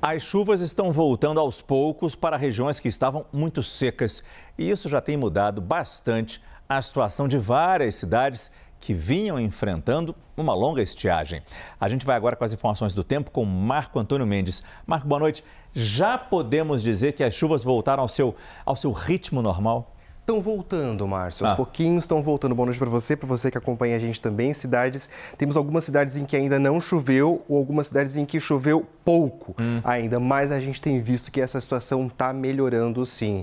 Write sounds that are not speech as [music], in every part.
As chuvas estão voltando aos poucos para regiões que estavam muito secas e isso já tem mudado bastante a situação de várias cidades que vinham enfrentando uma longa estiagem. A gente vai agora com as informações do tempo com Marco Antônio Mendes. Marco, boa noite. Já podemos dizer que as chuvas voltaram ao seu, ao seu ritmo normal? estão voltando, Márcio. Aos ah. pouquinhos estão voltando. Boa noite para você, para você que acompanha a gente também. Cidades, temos algumas cidades em que ainda não choveu ou algumas cidades em que choveu pouco hum. ainda, mas a gente tem visto que essa situação está melhorando sim.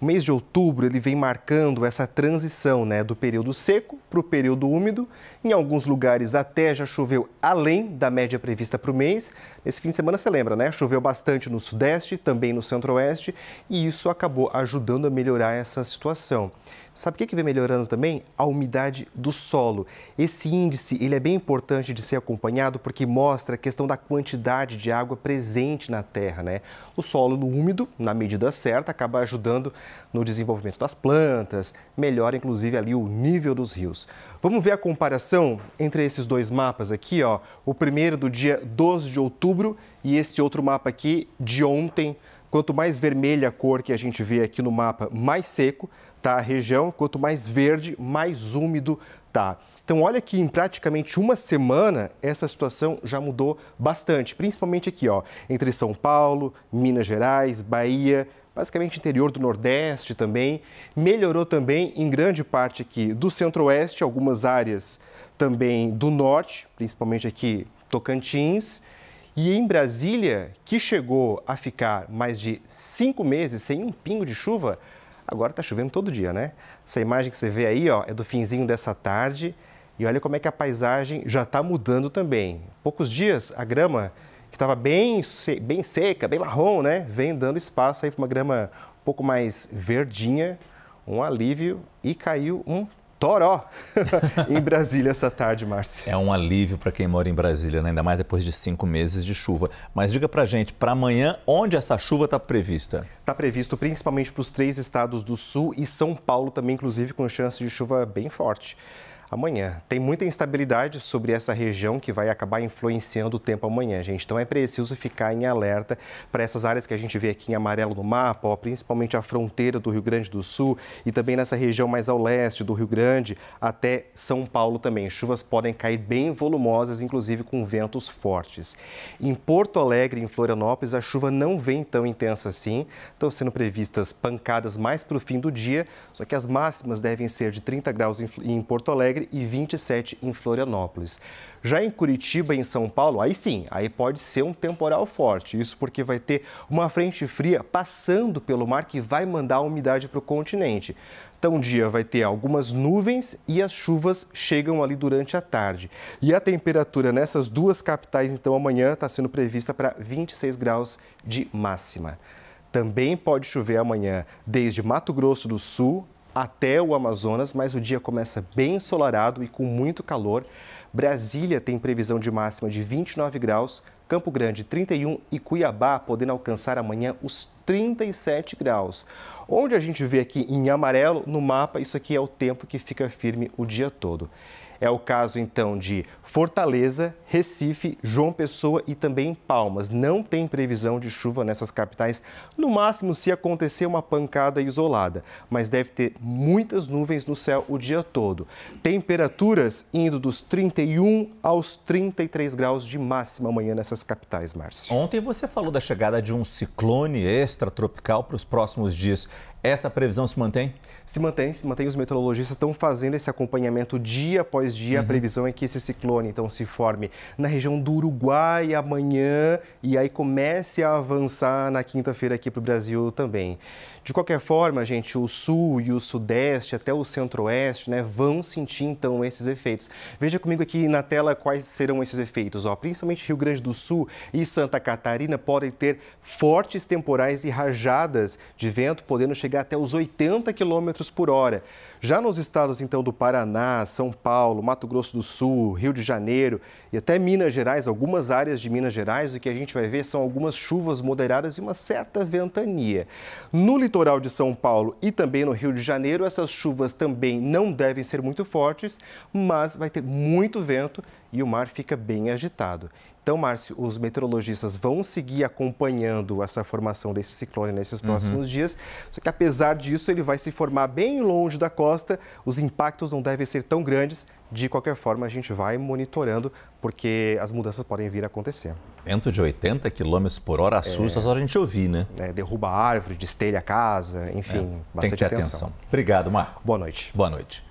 O mês de outubro ele vem marcando essa transição né, do período seco para o período úmido. Em alguns lugares até já choveu além da média prevista para o mês. Nesse fim de semana você lembra, né? Choveu bastante no sudeste, também no centro-oeste, e isso acabou ajudando a melhorar essa situação. Sabe o que, que vem melhorando também? A umidade do solo. Esse índice ele é bem importante de ser acompanhado porque mostra a questão da quantidade de água presente na terra. Né? O solo úmido, na medida certa, acaba ajudando no desenvolvimento das plantas, melhora inclusive ali o nível dos rios. Vamos ver a comparação entre esses dois mapas aqui, ó. O primeiro do dia 12 de outubro e esse outro mapa aqui de ontem. Quanto mais vermelha a cor que a gente vê aqui no mapa, mais seco tá a região, quanto mais verde, mais úmido tá. Então, olha que em praticamente uma semana essa situação já mudou bastante, principalmente aqui, ó, entre São Paulo, Minas Gerais, Bahia, basicamente interior do Nordeste também. Melhorou também em grande parte aqui do Centro-Oeste, algumas áreas também do Norte, principalmente aqui Tocantins. E em Brasília, que chegou a ficar mais de cinco meses sem um pingo de chuva, agora está chovendo todo dia, né? Essa imagem que você vê aí ó, é do finzinho dessa tarde. E olha como é que a paisagem já está mudando também. Poucos dias, a grama estava bem, bem seca, bem marrom, né? Vem dando espaço aí para uma grama um pouco mais verdinha, um alívio e caiu um toró [laughs] em Brasília essa tarde, Márcio. É um alívio para quem mora em Brasília, né? ainda mais depois de cinco meses de chuva. Mas diga para gente, para amanhã, onde essa chuva está prevista? Está previsto principalmente para os três estados do Sul e São Paulo também, inclusive com chance de chuva bem forte amanhã. Tem muita instabilidade sobre essa região que vai acabar influenciando o tempo amanhã, gente. Então é preciso ficar em alerta para essas áreas que a gente vê aqui em amarelo no mapa, ó, principalmente a fronteira do Rio Grande do Sul e também nessa região mais ao leste do Rio Grande até São Paulo também. Chuvas podem cair bem volumosas, inclusive com ventos fortes. Em Porto Alegre, em Florianópolis, a chuva não vem tão intensa assim. Estão sendo previstas pancadas mais para o fim do dia, só que as máximas devem ser de 30 graus em Porto Alegre Alegre e 27 em Florianópolis. Já em Curitiba e em São Paulo, aí sim, aí pode ser um temporal forte. Isso porque vai ter uma frente fria passando pelo mar que vai mandar a umidade para o continente. Então, um dia vai ter algumas nuvens e as chuvas chegam ali durante a tarde. E a temperatura nessas duas capitais, então, amanhã está sendo prevista para 26 graus de máxima. Também pode chover amanhã desde Mato Grosso do Sul até o Amazonas, mas o dia começa bem ensolarado e com muito calor. Brasília tem previsão de máxima de 29 graus, Campo Grande 31 e Cuiabá podendo alcançar amanhã os 37 graus. Onde a gente vê aqui em amarelo no mapa, isso aqui é o tempo que fica firme o dia todo. É o caso então de Fortaleza, Recife, João Pessoa e também Palmas. Não tem previsão de chuva nessas capitais, no máximo se acontecer uma pancada isolada, mas deve ter muitas nuvens no céu o dia todo. Temperaturas indo dos 31 aos 33 graus de máxima amanhã nessas capitais, Márcio. Ontem você falou da chegada de um ciclone extratropical para os próximos dias. Essa previsão se mantém? Se mantém, se mantém. Os meteorologistas estão fazendo esse acompanhamento dia após dia. Uhum. A previsão é que esse ciclone então se forme na região do Uruguai amanhã e aí comece a avançar na quinta-feira aqui para o Brasil também. De qualquer forma, gente, o sul e o sudeste até o centro-oeste, né, vão sentir então esses efeitos. Veja comigo aqui na tela quais serão esses efeitos. Ó, principalmente Rio Grande do Sul e Santa Catarina podem ter fortes temporais e rajadas de vento, podendo chegar chegar até os 80 km por hora. Já nos estados então do Paraná, São Paulo, Mato Grosso do Sul, Rio de Janeiro e até Minas Gerais, algumas áreas de Minas Gerais, o que a gente vai ver são algumas chuvas moderadas e uma certa ventania. No litoral de São Paulo e também no Rio de Janeiro, essas chuvas também não devem ser muito fortes, mas vai ter muito vento e o mar fica bem agitado. Então, Márcio, os meteorologistas vão seguir acompanhando essa formação desse ciclone nesses uhum. próximos uhum. dias, só que apesar disso, ele vai se formar bem longe da costa, os impactos não devem ser tão grandes. De qualquer forma, a gente vai monitorando, porque as mudanças podem vir a acontecer. Vento de 80 km por hora assusta é, só a gente ouvir, né? É, derruba a árvore, destelha a casa, enfim, é, bastante tem que ter atenção. atenção. Obrigado, Marco. Boa noite. Boa noite.